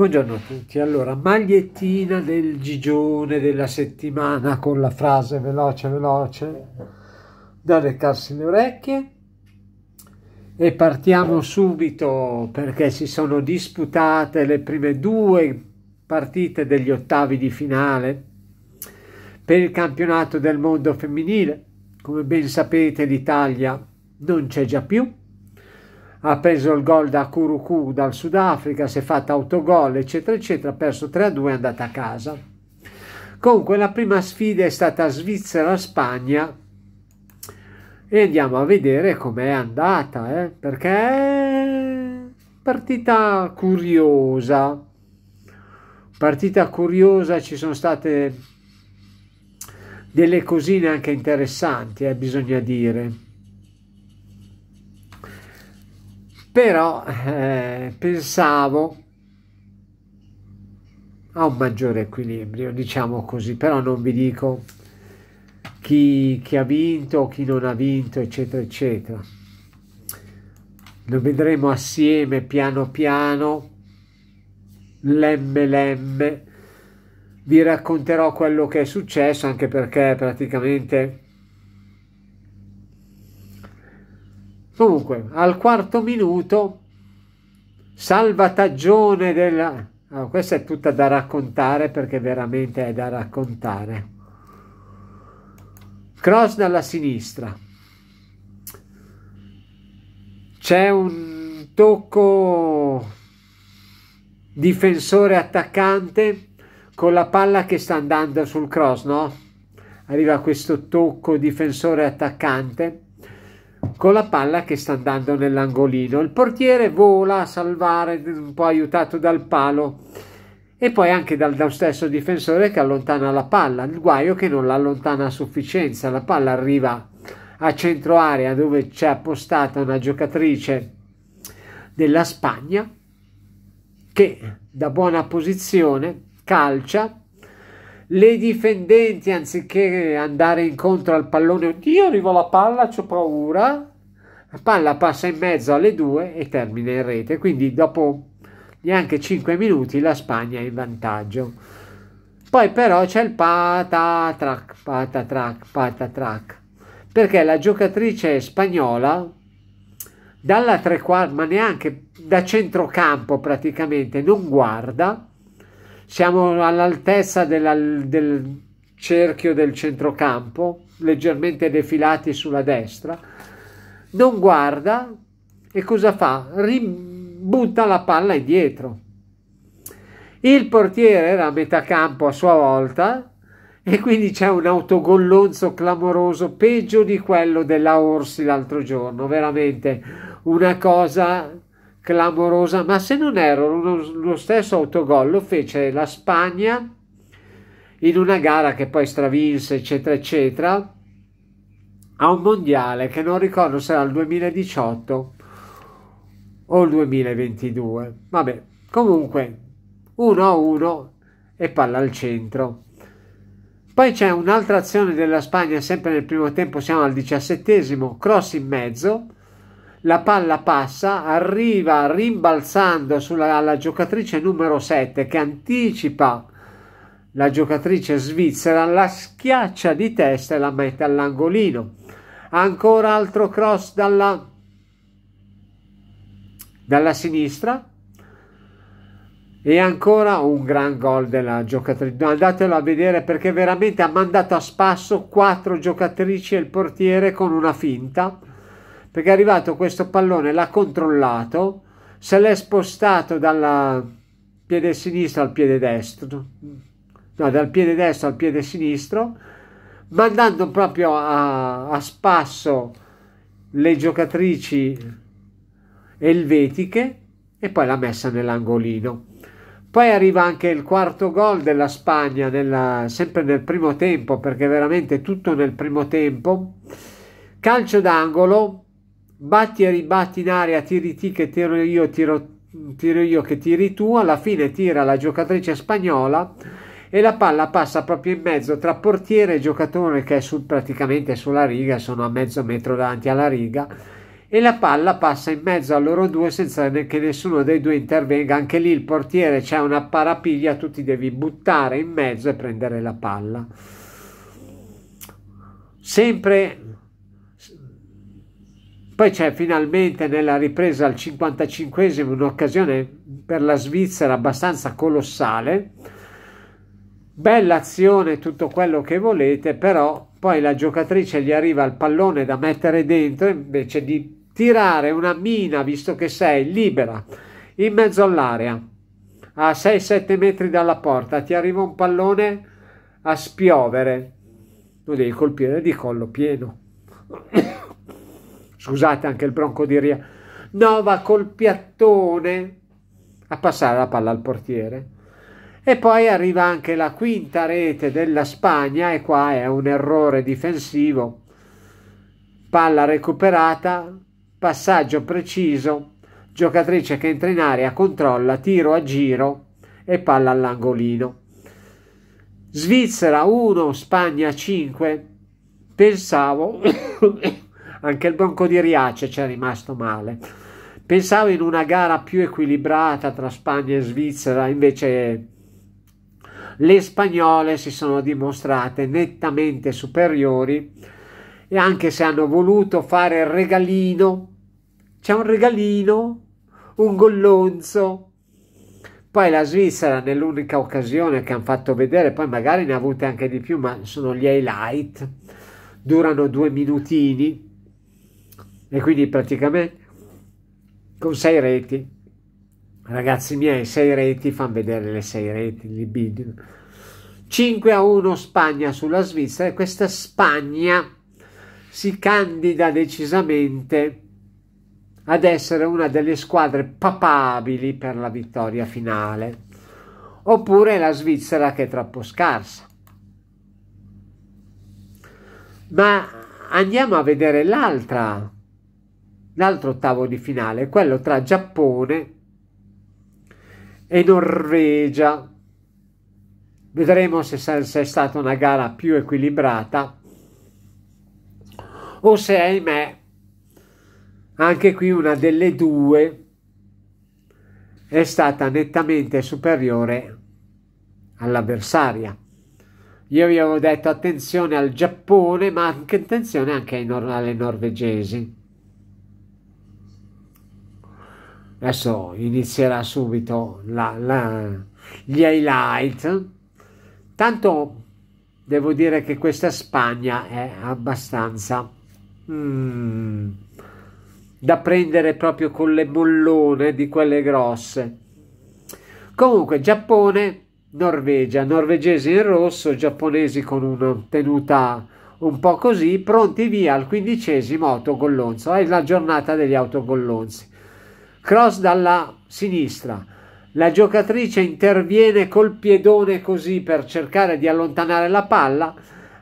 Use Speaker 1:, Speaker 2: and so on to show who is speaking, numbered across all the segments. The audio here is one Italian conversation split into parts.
Speaker 1: Buongiorno a tutti, allora magliettina del gigione della settimana con la frase veloce veloce da recarsi le orecchie e partiamo subito perché si sono disputate le prime due partite degli ottavi di finale per il campionato del mondo femminile. Come ben sapete l'Italia non c'è già più ha preso il gol da Kuruku dal Sudafrica, si è fatta autogol, eccetera, eccetera, ha perso 3-2 e è andata a casa. Comunque la prima sfida è stata Svizzera-Spagna e andiamo a vedere com'è andata, eh? perché è partita curiosa. Partita curiosa, ci sono state delle cosine anche interessanti, eh, bisogna dire però eh, pensavo a un maggiore equilibrio, diciamo così, però non vi dico chi, chi ha vinto, chi non ha vinto, eccetera, eccetera. Lo vedremo assieme piano piano, lemme lemme. Vi racconterò quello che è successo, anche perché praticamente Comunque, al quarto minuto, salvataggione della... Oh, questa è tutta da raccontare perché veramente è da raccontare. Cross dalla sinistra. C'è un tocco difensore attaccante con la palla che sta andando sul cross, no? Arriva questo tocco difensore attaccante con la palla che sta andando nell'angolino. Il portiere vola a salvare, un po' aiutato dal palo e poi anche dal, dal stesso difensore che allontana la palla. Il guaio è che non l'allontana a sufficienza, la palla arriva a centro area dove c'è appostata una giocatrice della Spagna che da buona posizione calcia le difendenti anziché andare incontro al pallone, oddio arrivo la palla, ho paura, la palla passa in mezzo alle due e termina in rete, quindi dopo neanche 5 minuti la Spagna è in vantaggio. Poi però c'è il patatrac, patatrac, patatrac, perché la giocatrice spagnola dalla tre quarti, ma neanche da centrocampo praticamente, non guarda siamo all'altezza della, del cerchio del centrocampo, leggermente defilati sulla destra, non guarda e cosa fa? Butta la palla indietro. Il portiere era a metà campo a sua volta e quindi c'è un autogollonzo clamoroso, peggio di quello della Orsi l'altro giorno, veramente una cosa clamorosa, ma se non erro lo, lo stesso autogol lo fece la Spagna in una gara che poi stravinse, eccetera, eccetera, a un mondiale che non ricordo se era il 2018 o il 2022. Vabbè, comunque 1 a 1 e palla al centro. Poi c'è un'altra azione della Spagna sempre nel primo tempo, siamo al diciassettesimo, cross in mezzo la palla passa, arriva rimbalzando sulla giocatrice numero 7 che anticipa la giocatrice svizzera, la schiaccia di testa e la mette all'angolino. Ancora altro cross dalla, dalla sinistra e ancora un gran gol della giocatrice. Andatelo a vedere perché veramente ha mandato a spasso quattro giocatrici e il portiere con una finta perché è arrivato questo pallone, l'ha controllato, se l'è spostato dal piede sinistro al piede destro, no, dal piede destro al piede sinistro, mandando proprio a, a spasso le giocatrici elvetiche e poi l'ha messa nell'angolino. Poi arriva anche il quarto gol della Spagna, nella, sempre nel primo tempo, perché veramente tutto nel primo tempo. Calcio d'angolo batti e ribatti in aria, tiri ti che tiro io, tiro, tiro io che tiri tu, alla fine tira la giocatrice spagnola e la palla passa proprio in mezzo tra portiere e giocatore che è sul, praticamente sulla riga, sono a mezzo metro davanti alla riga e la palla passa in mezzo a loro due senza che nessuno dei due intervenga, anche lì il portiere c'è una parapiglia, tu ti devi buttare in mezzo e prendere la palla. Sempre poi c'è finalmente nella ripresa al 55 esimo un'occasione per la Svizzera abbastanza colossale. Bella azione, tutto quello che volete, però poi la giocatrice gli arriva il pallone da mettere dentro invece di tirare una mina, visto che sei libera, in mezzo all'area, a 6-7 metri dalla porta, ti arriva un pallone a spiovere. Lo devi colpire di collo pieno. Scusate anche il bronco di Ria. No, va col piattone a passare la palla al portiere. E poi arriva anche la quinta rete della Spagna e qua è un errore difensivo. Palla recuperata, passaggio preciso, giocatrice che entra in aria, controlla, tiro a giro e palla all'angolino. Svizzera 1, Spagna 5. Pensavo anche il Bronco di Riace ci è rimasto male. Pensavo in una gara più equilibrata tra Spagna e Svizzera, invece le spagnole si sono dimostrate nettamente superiori e anche se hanno voluto fare il regalino, c'è un regalino, un gollonzo. Poi la Svizzera nell'unica occasione che hanno fatto vedere, poi magari ne ha avute anche di più, ma sono gli highlight, durano due minutini, e quindi praticamente con sei reti ragazzi miei sei reti fanno vedere le sei reti il video 5 a 1 Spagna sulla Svizzera e questa Spagna si candida decisamente ad essere una delle squadre papabili per la vittoria finale oppure la Svizzera che è troppo scarsa ma andiamo a vedere l'altra un altro ottavo di finale, quello tra Giappone e Norvegia. Vedremo se, se è stata una gara più equilibrata o se, ahimè, anche qui una delle due è stata nettamente superiore all'avversaria. Io vi avevo detto attenzione al Giappone, ma anche attenzione anche nor alle norvegesi. adesso inizierà subito la, la, gli highlight tanto devo dire che questa Spagna è abbastanza mm, da prendere proprio con le bollone di quelle grosse comunque Giappone Norvegia norvegesi in rosso giapponesi con una tenuta un po' così pronti via al quindicesimo autogollonzo è la giornata degli autogollonzi cross dalla sinistra. La giocatrice interviene col piedone così per cercare di allontanare la palla,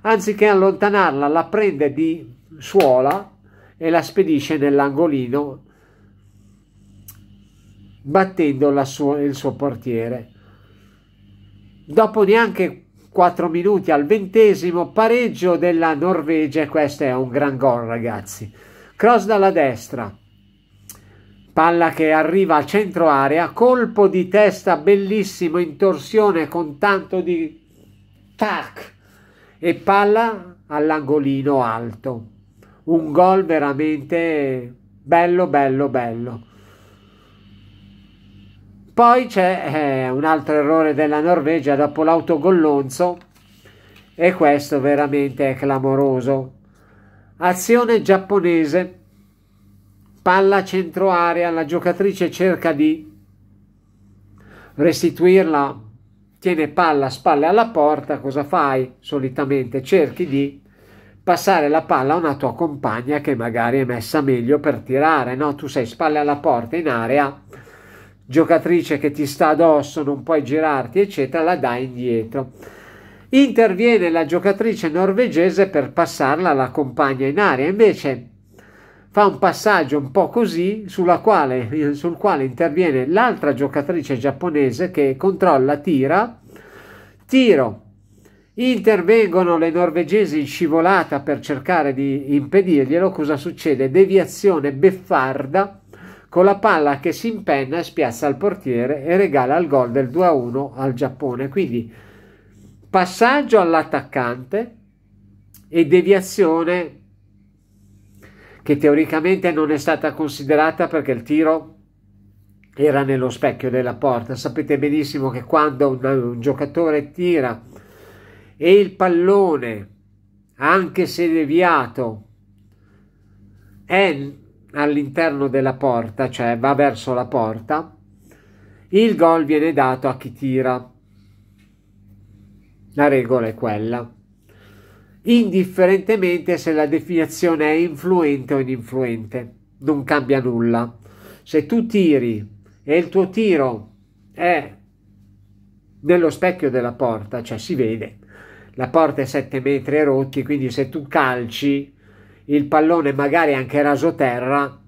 Speaker 1: anziché allontanarla la prende di suola e la spedisce nell'angolino battendo sua, il suo portiere. Dopo neanche 4 minuti al ventesimo pareggio della Norvegia, questo è un gran gol ragazzi. Cross dalla destra, Palla che arriva a centro area, colpo di testa bellissimo in torsione con tanto di tac e palla all'angolino alto. Un gol veramente bello, bello, bello. Poi c'è eh, un altro errore della Norvegia dopo l'autogollonzo e questo veramente è clamoroso. Azione giapponese palla centro area, la giocatrice cerca di restituirla, tiene palla a spalle alla porta, cosa fai? Solitamente cerchi di passare la palla a una tua compagna che magari è messa meglio per tirare, no? Tu sei spalle alla porta in area, giocatrice che ti sta addosso, non puoi girarti, eccetera, la dai indietro. Interviene la giocatrice norvegese per passarla alla compagna in area, invece fa un passaggio un po' così quale, sul quale interviene l'altra giocatrice giapponese che controlla, tira, tiro. Intervengono le norvegesi in scivolata per cercare di impedirglielo. Cosa succede? Deviazione beffarda con la palla che si impenna e spiazza il portiere e regala il gol del 2-1 al Giappone. Quindi passaggio all'attaccante e deviazione che teoricamente non è stata considerata perché il tiro era nello specchio della porta. Sapete benissimo che quando un, un giocatore tira e il pallone, anche se deviato, è all'interno della porta, cioè va verso la porta, il gol viene dato a chi tira. La regola è quella indifferentemente se la definizione è influente o ininfluente, non cambia nulla. Se tu tiri e il tuo tiro è nello specchio della porta, cioè si vede, la porta è 7 metri rotti, quindi se tu calci il pallone magari anche raso terra,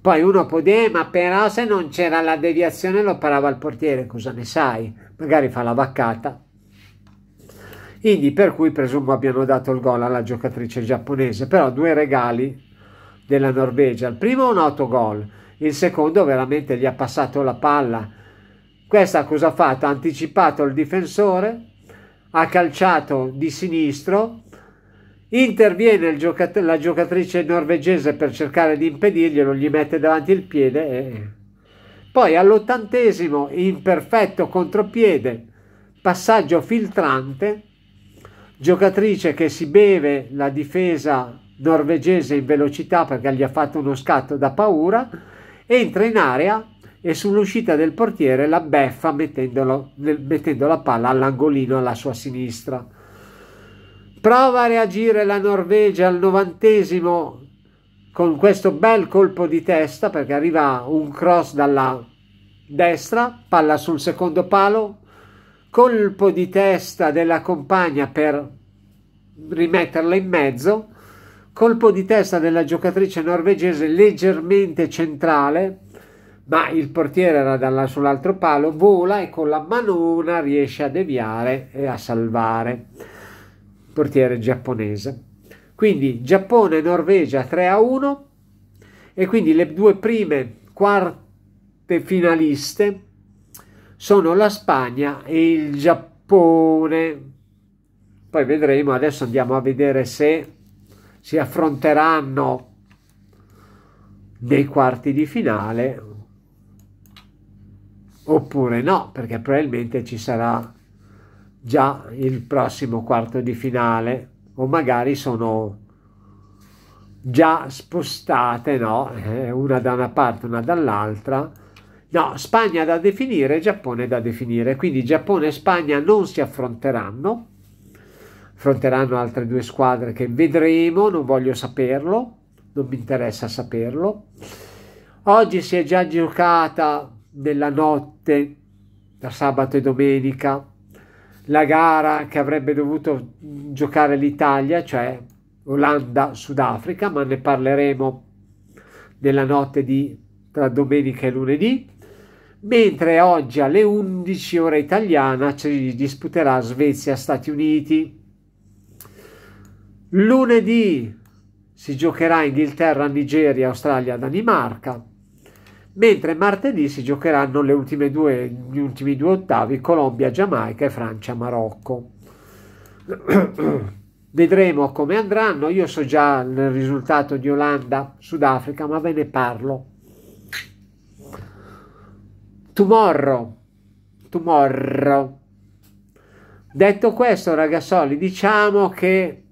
Speaker 1: poi uno può dire, eh, ma però se non c'era la deviazione lo parava il portiere, cosa ne sai? Magari fa la vaccata. Quindi per cui presumo abbiano dato il gol alla giocatrice giapponese, però due regali della Norvegia, il primo un autogol, il secondo veramente gli ha passato la palla. Questa cosa ha fatto? Ha anticipato il difensore, ha calciato di sinistro, interviene giocat la giocatrice norvegese per cercare di impedirglielo, gli mette davanti il piede e... Poi all'ottantesimo, in perfetto contropiede, passaggio filtrante, giocatrice che si beve la difesa norvegese in velocità perché gli ha fatto uno scatto da paura, entra in area e sull'uscita del portiere la beffa mettendo la palla all'angolino alla sua sinistra. Prova a reagire la Norvegia al novantesimo con questo bel colpo di testa perché arriva un cross dalla destra, palla sul secondo palo, colpo di testa della compagna per rimetterla in mezzo, colpo di testa della giocatrice norvegese leggermente centrale, ma il portiere era dalla, sull'altro palo, vola e con la manona riesce a deviare e a salvare il portiere giapponese. Quindi Giappone e Norvegia 3 a 1 e quindi le due prime quarte finaliste sono la Spagna e il Giappone. Poi vedremo, adesso andiamo a vedere se si affronteranno nei quarti di finale oppure no, perché probabilmente ci sarà già il prossimo quarto di finale o magari sono già spostate, no? Eh, una da una parte, una dall'altra No, Spagna da definire, Giappone da definire, quindi Giappone e Spagna non si affronteranno, affronteranno altre due squadre che vedremo, non voglio saperlo, non mi interessa saperlo. Oggi si è già giocata nella notte da sabato e domenica la gara che avrebbe dovuto giocare l'Italia, cioè Olanda-Sudafrica, ma ne parleremo nella notte di tra domenica e lunedì mentre oggi alle 11 ora italiana ci disputerà Svezia-Stati Uniti. Lunedì si giocherà Inghilterra, Nigeria, Australia, Danimarca, mentre martedì si giocheranno due, gli ultimi due ottavi Colombia, Giamaica e Francia, Marocco. Vedremo come andranno, io so già il risultato di Olanda, Sudafrica, ma ve ne parlo Tomorrow. Tomorrow. Detto questo, ragazzoli, diciamo che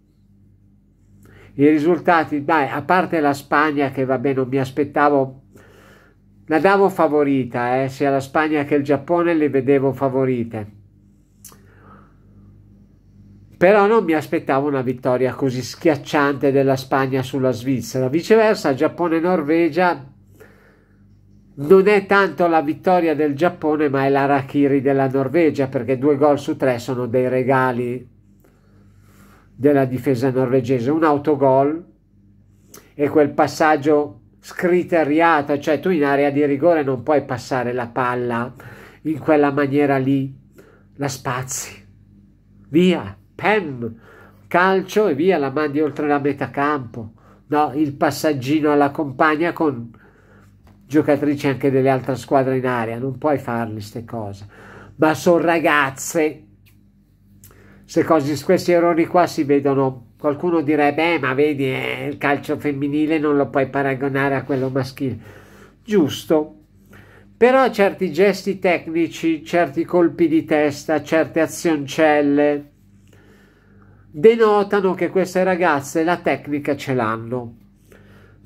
Speaker 1: i risultati, dai, a parte la Spagna che vabbè non mi aspettavo, la davo favorita, eh, sia la Spagna che il Giappone le vedevo favorite. Però non mi aspettavo una vittoria così schiacciante della Spagna sulla Svizzera. Viceversa, Giappone-Norvegia non è tanto la vittoria del Giappone, ma è l'Arachiri della Norvegia, perché due gol su tre sono dei regali della difesa norvegese. Un autogol e quel passaggio scriteriato, cioè tu in area di rigore non puoi passare la palla in quella maniera lì, la spazi. Via, pem, calcio e via, la mandi oltre la metà campo. No, il passaggino alla compagna con giocatrici anche delle altre squadre in area, non puoi farle queste cose. Ma sono ragazze, se cose, questi errori qua si vedono, qualcuno direbbe, eh, ma vedi, eh, il calcio femminile non lo puoi paragonare a quello maschile. Giusto, però certi gesti tecnici, certi colpi di testa, certe azioncelle denotano che queste ragazze la tecnica ce l'hanno.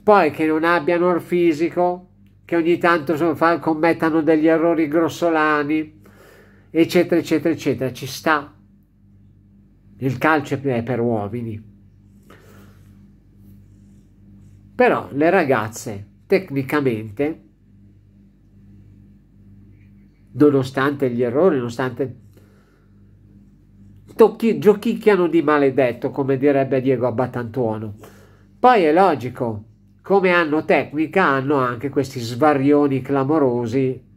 Speaker 1: Poi che non abbiano il fisico, che ogni tanto fa, commettano degli errori grossolani, eccetera, eccetera, eccetera. Ci sta. Il calcio è per uomini. Però le ragazze, tecnicamente, nonostante gli errori, nonostante tocchi, giochicchiano di maledetto, come direbbe Diego Abbattantuono. Poi è logico, come hanno tecnica hanno anche questi svarioni clamorosi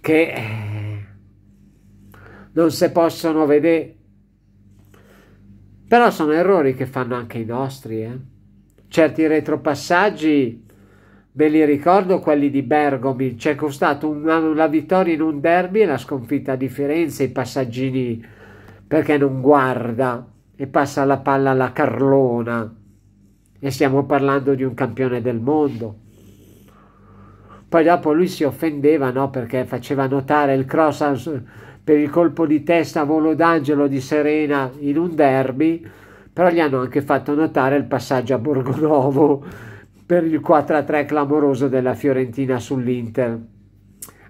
Speaker 1: che eh, non si possono vedere però sono errori che fanno anche i nostri eh? certi retropassaggi ve li ricordo quelli di Bergomi c'è costato una, una vittoria in un derby e la sconfitta di Firenze i passaggini perché non guarda e passa la palla alla Carlona e stiamo parlando di un campione del mondo. Poi dopo lui si offendeva no? perché faceva notare il cross per il colpo di testa a volo d'angelo di Serena in un derby, però gli hanno anche fatto notare il passaggio a Borgonovo per il 4-3 clamoroso della Fiorentina sull'Inter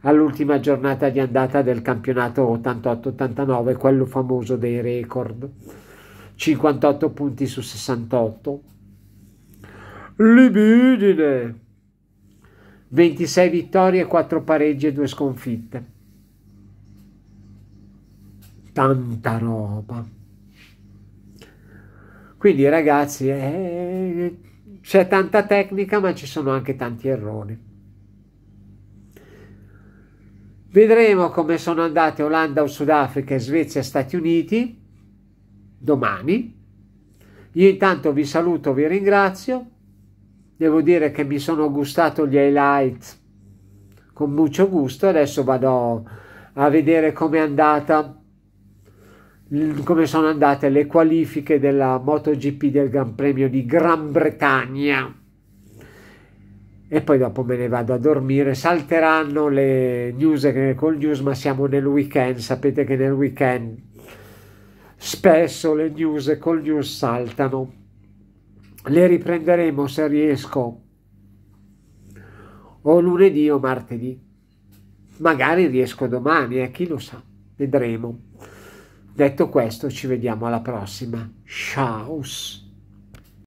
Speaker 1: all'ultima giornata di andata del campionato 88-89, quello famoso dei record. 58 punti su 68 libidine. 26 vittorie, 4 pareggi e 2 sconfitte. Tanta roba. Quindi ragazzi, eh, c'è tanta tecnica ma ci sono anche tanti errori. Vedremo come sono andate Olanda o Sudafrica, Svezia e Stati Uniti domani. Io intanto vi saluto, vi ringrazio devo dire che mi sono gustato gli highlight con mucho gusto adesso vado a vedere come è andata come sono andate le qualifiche della MotoGP del Gran Premio di Gran Bretagna e poi dopo me ne vado a dormire salteranno le news col news ma siamo nel weekend sapete che nel weekend spesso le news col news saltano le riprenderemo se riesco o lunedì o martedì. Magari riesco domani, eh, chi lo sa, vedremo. Detto questo, ci vediamo alla prossima. Ciao!